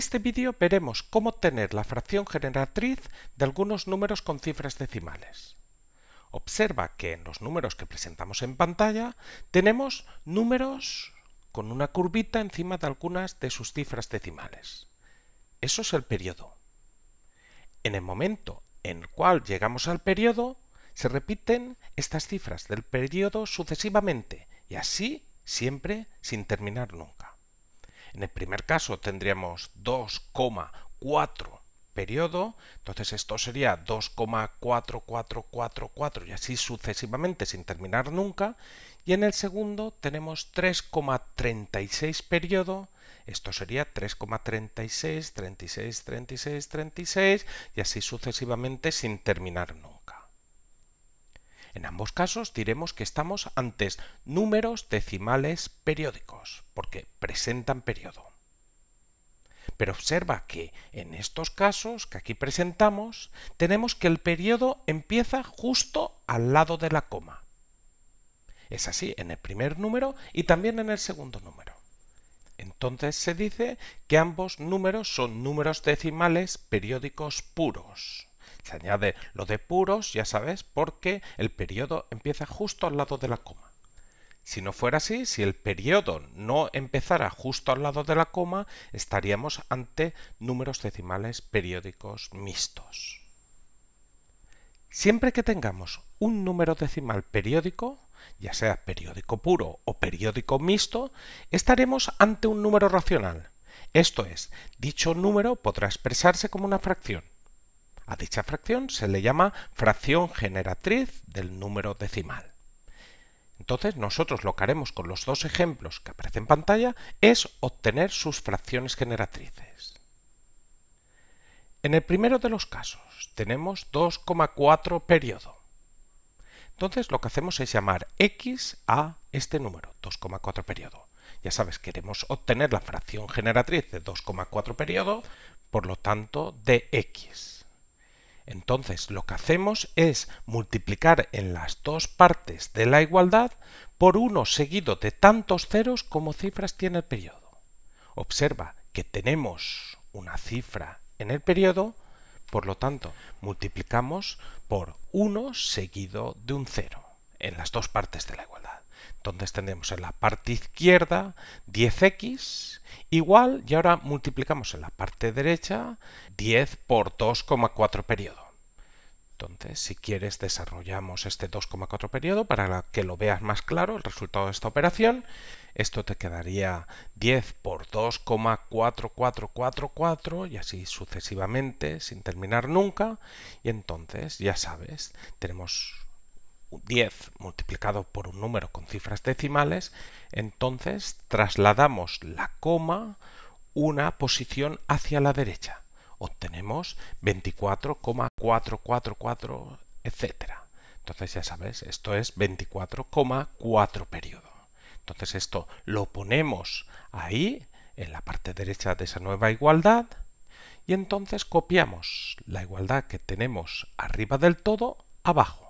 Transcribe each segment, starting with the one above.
En este vídeo veremos cómo obtener la fracción generatriz de algunos números con cifras decimales. Observa que en los números que presentamos en pantalla tenemos números con una curvita encima de algunas de sus cifras decimales. Eso es el periodo. En el momento en el cual llegamos al periodo, se repiten estas cifras del periodo sucesivamente y así siempre sin terminar nunca. En el primer caso tendríamos 2,4 periodo, entonces esto sería 2,4444 y así sucesivamente sin terminar nunca. Y en el segundo tenemos 3,36 periodo, esto sería 3,36363636 y así sucesivamente sin terminar nunca. En ambos casos diremos que estamos ante números decimales periódicos, porque presentan periodo. Pero observa que en estos casos que aquí presentamos, tenemos que el periodo empieza justo al lado de la coma. Es así en el primer número y también en el segundo número. Entonces se dice que ambos números son números decimales periódicos puros. Se añade lo de puros, ya sabes, porque el periodo empieza justo al lado de la coma. Si no fuera así, si el periodo no empezara justo al lado de la coma, estaríamos ante números decimales periódicos mixtos. Siempre que tengamos un número decimal periódico, ya sea periódico puro o periódico mixto, estaremos ante un número racional. Esto es, dicho número podrá expresarse como una fracción. A dicha fracción se le llama fracción generatriz del número decimal. Entonces nosotros lo que haremos con los dos ejemplos que aparecen en pantalla es obtener sus fracciones generatrices. En el primero de los casos tenemos 2,4 periodo. Entonces lo que hacemos es llamar x a este número, 2,4 periodo. Ya sabes, queremos obtener la fracción generatriz de 2,4 periodo, por lo tanto, de x. Entonces lo que hacemos es multiplicar en las dos partes de la igualdad por 1 seguido de tantos ceros como cifras tiene el periodo. Observa que tenemos una cifra en el periodo, por lo tanto multiplicamos por 1 seguido de un cero en las dos partes de la igualdad. Entonces tenemos en la parte izquierda 10x igual y ahora multiplicamos en la parte derecha 10 por 2,4 periodo. Entonces, si quieres, desarrollamos este 2,4 periodo para que lo veas más claro el resultado de esta operación. Esto te quedaría 10 por 2,4444 y así sucesivamente, sin terminar nunca. Y entonces, ya sabes, tenemos 10 multiplicado por un número con cifras decimales, entonces trasladamos la coma una posición hacia la derecha. Obtenemos 24,444, etcétera Entonces ya sabes, esto es 24,4 periodo. Entonces esto lo ponemos ahí, en la parte derecha de esa nueva igualdad, y entonces copiamos la igualdad que tenemos arriba del todo abajo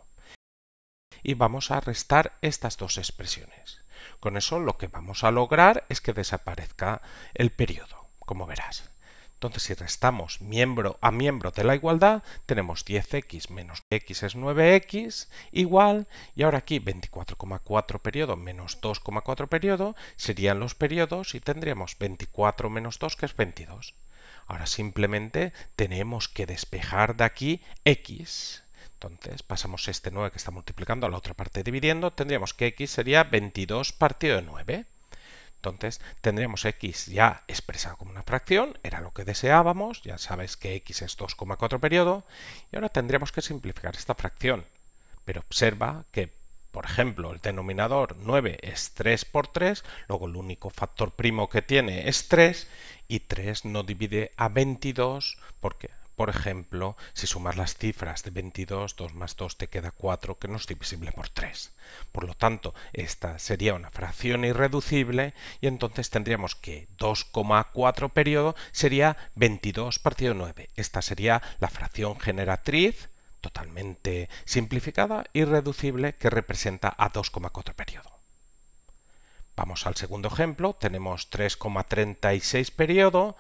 y vamos a restar estas dos expresiones. Con eso lo que vamos a lograr es que desaparezca el periodo, como verás. Entonces si restamos miembro a miembro de la igualdad, tenemos 10x menos x es 9x igual, y ahora aquí 24,4 periodo menos 2,4 periodo serían los periodos y tendríamos 24 menos 2 que es 22. Ahora simplemente tenemos que despejar de aquí x entonces pasamos este 9 que está multiplicando a la otra parte dividiendo, tendríamos que x sería 22 partido de 9. Entonces tendríamos x ya expresado como una fracción, era lo que deseábamos, ya sabes que x es 2,4 periodo, y ahora tendríamos que simplificar esta fracción. Pero observa que, por ejemplo, el denominador 9 es 3 por 3, luego el único factor primo que tiene es 3, y 3 no divide a 22, porque. Por ejemplo, si sumas las cifras de 22, 2 más 2 te queda 4, que no es divisible por 3. Por lo tanto, esta sería una fracción irreducible y entonces tendríamos que 2,4 periodo sería 22 partido 9. Esta sería la fracción generatriz totalmente simplificada irreducible que representa a 2,4 periodo. Vamos al segundo ejemplo, tenemos 3,36 periodo,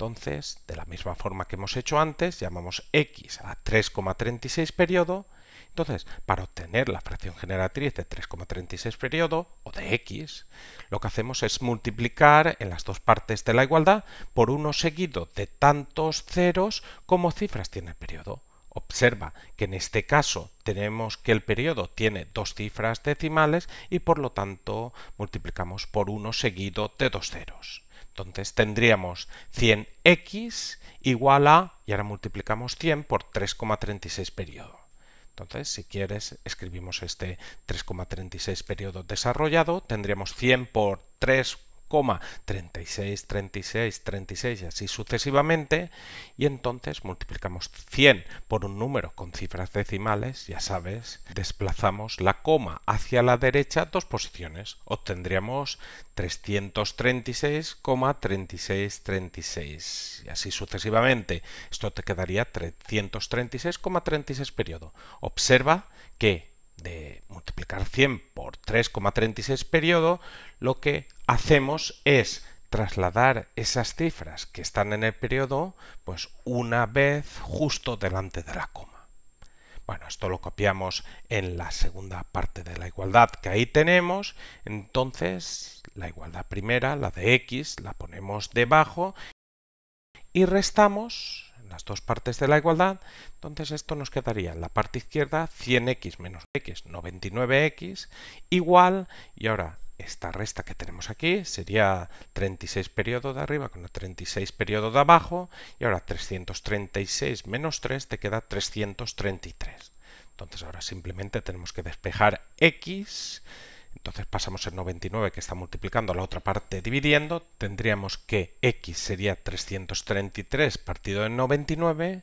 entonces, de la misma forma que hemos hecho antes, llamamos x a 3,36 periodo. Entonces, para obtener la fracción generatriz de 3,36 periodo, o de x, lo que hacemos es multiplicar en las dos partes de la igualdad por uno seguido de tantos ceros como cifras tiene el periodo. Observa que en este caso tenemos que el periodo tiene dos cifras decimales y por lo tanto multiplicamos por uno seguido de dos ceros. Entonces tendríamos 100x igual a, y ahora multiplicamos 100 por 3,36 periodo. Entonces, si quieres, escribimos este 3,36 periodo desarrollado, tendríamos 100 por 3, 36, 36, 36 y así sucesivamente. Y entonces multiplicamos 100 por un número con cifras decimales, ya sabes, desplazamos la coma hacia la derecha dos posiciones. Obtendríamos 336,3636 36, y así sucesivamente. Esto te quedaría 336,36 36 periodo. Observa que de multiplicar 100 por 3,36 periodo, lo que hacemos es trasladar esas cifras que están en el periodo pues una vez justo delante de la coma. Bueno, esto lo copiamos en la segunda parte de la igualdad que ahí tenemos. Entonces, la igualdad primera, la de x, la ponemos debajo y restamos las dos partes de la igualdad, entonces esto nos quedaría en la parte izquierda 100x menos x, 99x, igual, y ahora esta resta que tenemos aquí sería 36 periodo de arriba con 36 periodo de abajo, y ahora 336 menos 3 te queda 333. Entonces ahora simplemente tenemos que despejar x entonces pasamos el 99 que está multiplicando a la otra parte dividiendo, tendríamos que x sería 333 partido en 99,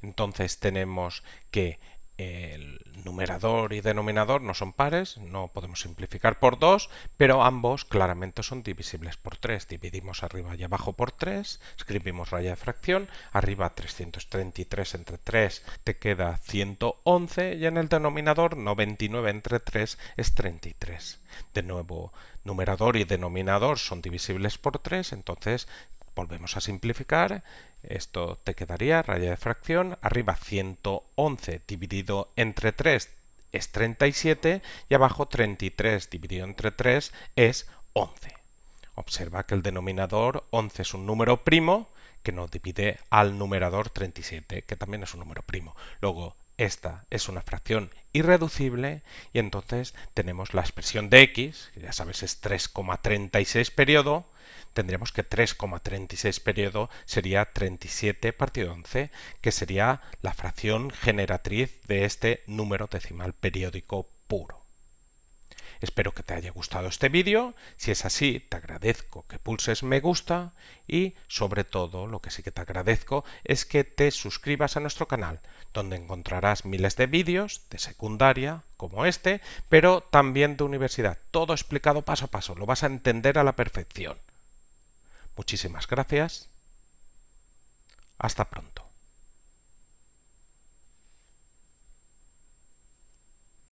entonces tenemos que el numerador y denominador no son pares, no podemos simplificar por 2, pero ambos claramente son divisibles por 3. Dividimos arriba y abajo por 3, escribimos raya de fracción, arriba 333 entre 3 te queda 111 y en el denominador 99 entre 3 es 33. De nuevo, numerador y denominador son divisibles por 3, entonces volvemos a simplificar, esto te quedaría raya de fracción, arriba 111 dividido entre 3 es 37 y abajo 33 dividido entre 3 es 11. Observa que el denominador 11 es un número primo que nos divide al numerador 37, que también es un número primo. Luego esta es una fracción irreducible y entonces tenemos la expresión de x, que ya sabes es 3,36 periodo, tendríamos que 3,36 periodo sería 37 partido 11, que sería la fracción generatriz de este número decimal periódico puro. Espero que te haya gustado este vídeo, si es así te agradezco que pulses me gusta y sobre todo lo que sí que te agradezco es que te suscribas a nuestro canal, donde encontrarás miles de vídeos de secundaria como este, pero también de universidad, todo explicado paso a paso, lo vas a entender a la perfección. Muchísimas gracias. Hasta pronto.